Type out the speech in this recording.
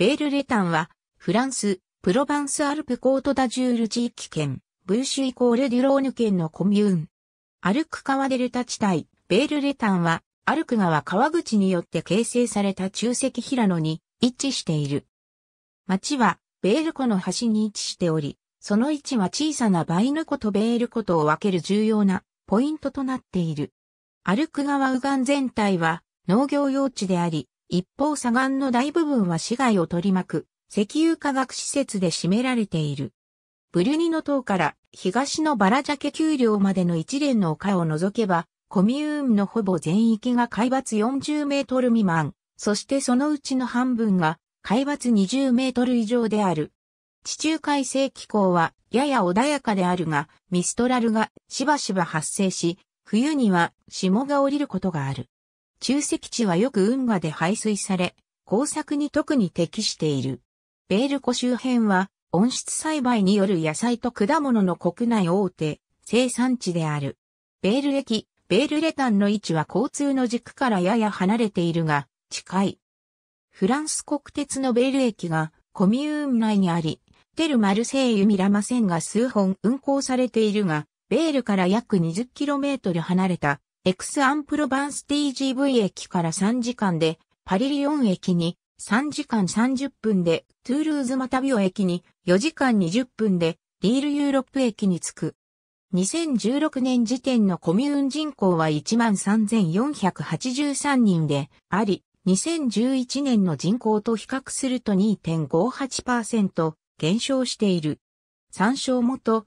ベールレタンは、フランス、プロバンスアルプコートダジュール地域圏、ブーシュイコールデュローヌ県のコミューン。アルク川デルタ地帯、ベールレタンは、アルク川川口によって形成された中石平野に位置している。町は、ベール湖の端に位置しており、その位置は小さなバイヌ湖とベール湖とを分ける重要なポイントとなっている。アルク川右岸全体は農業用地であり、一方砂岩の大部分は市街を取り巻く石油化学施設で占められている。ブリュニの塔から東のバラジャケ丘陵までの一連の丘を除けば、コミューンのほぼ全域が海抜40メートル未満、そしてそのうちの半分が海抜20メートル以上である。地中海性気候はやや穏やかであるが、ミストラルがしばしば発生し、冬には霜が降りることがある。中石地はよく運河で排水され、工作に特に適している。ベール湖周辺は温室栽培による野菜と果物の国内大手生産地である。ベール駅、ベールレタンの位置は交通の軸からやや離れているが近い。フランス国鉄のベール駅がコミューン内にあり、テル・マルセイユ・ミラマ線が数本運行されているが、ベールから約 20km 離れたエクスアンプロバンス TGV 駅から3時間で、パリリオン駅に3時間30分で、トゥールーズマタビオ駅に4時間20分で、リールユーロップ駅に着く。2016年時点のコミューン人口は13,483人であり、2011年の人口と比較すると2.58%減少している。参照元、